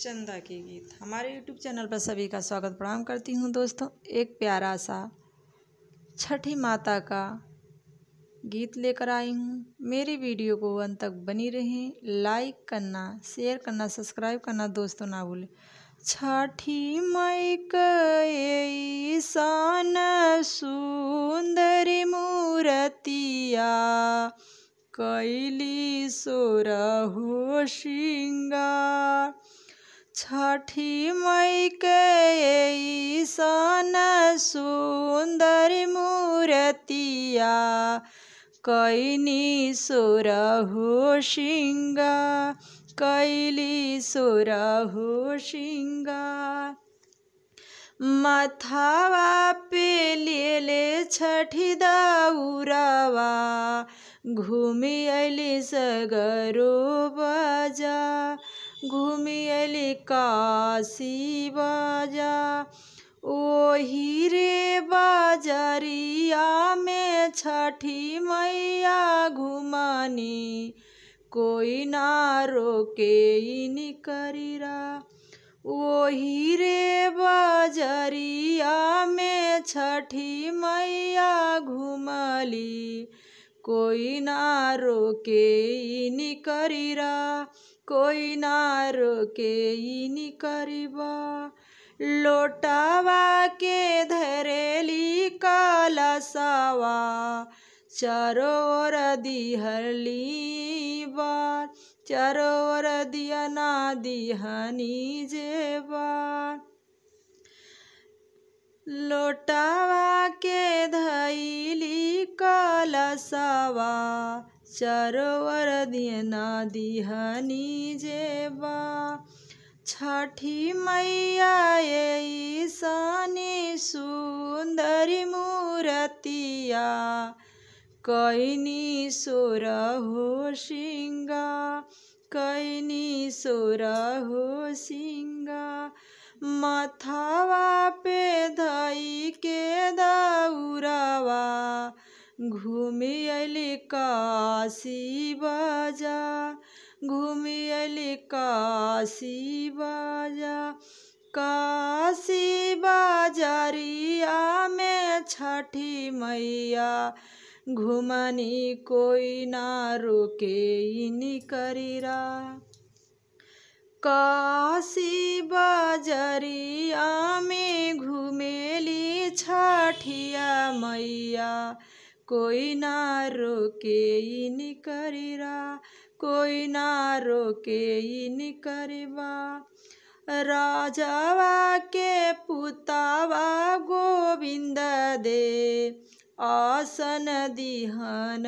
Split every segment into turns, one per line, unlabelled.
चंदा के गीत हमारे यूट्यूब चैनल पर सभी का स्वागत प्रणाम करती हूँ दोस्तों एक प्यारा सा छठी माता का गीत लेकर आई हूँ मेरी वीडियो को अंत तक बनी रहें लाइक करना शेयर करना सब्सक्राइब करना दोस्तों ना भूलें छठी माइक ईशान सुंदरी मूरतिया कैली हो श्रृंगार छठी मैकै सन सुन्दर मुरतिया कैनी सुर हो सिंह कैली सुर हो सिंह मथावा पेलिले छठी दाउरावा घुमिअली सगरो बजा घूमियली काशी बाजा ओही रे बाजरिया में छठी मैया घुमनी कोई ना रोके करीरा ओही रे बाजरिया में छठी मैया घुमली कोई ना रोके करीरा कोई ना रोके इनी करिबा लोटावा के धरेली कलसवा चरोर दिहली बार चरोर दियना दिहनी जेबार लोटावा के धैली सावा चारोवर दियना दिहनी जेबा छठी मैया ये सनी सुंदरी मूरतिया कैनी सोर हो सिंगा कैनी सोर हो सिंगा मथावा पे धई के दौरावा घूमियल काशी बाजा घूमियल काशी बाजा काशी बाजरिया में छठी मैया घूमनी कोई ना रुके निकरीरा काशी बाजरिया में घूमेली छठिया मैया कोई ना रोके इन करीरा कोई ना रोके इन करवा राजावा के पुतावा गोविंद दे आसन दिहन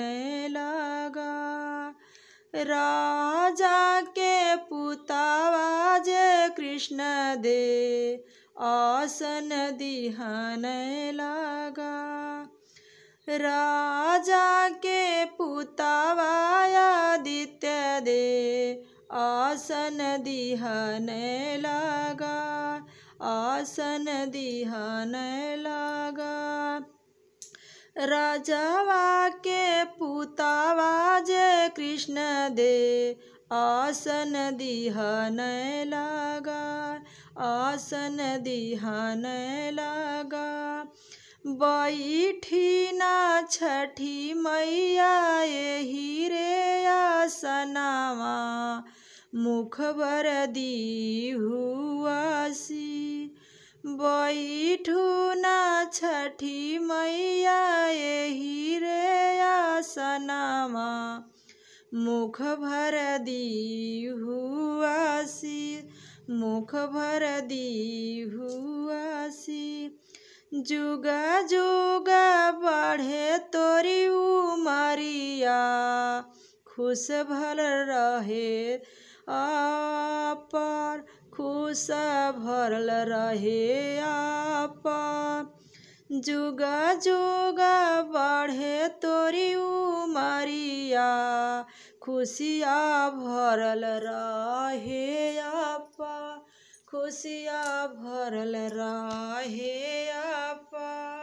लगा राजा के पुतावा जय कृष्ण दे आसन दिहन लगा राजा के दित्य दे आसन दिहने लगा आसन दिहने लगा राजावा के पुतावा जय कृष्ण दे आसन दिहने लगा आसन दिहने लगा बैठी न छठी मैया यही रे आसनामा दी हुआसी बैठू न छठी मैया यही रे आसनामा मुख भर दी हुआसी मुख भर दी हुआसी जुगा जुगा बढ़े तोरी उमरिया खुश भल रहे अपर खुश भरल रहे अपर जुगा जुगा बढ़े तोरी उमरिया खुशिया भरल रहे अपर खुशियाँ भरल रहे अपा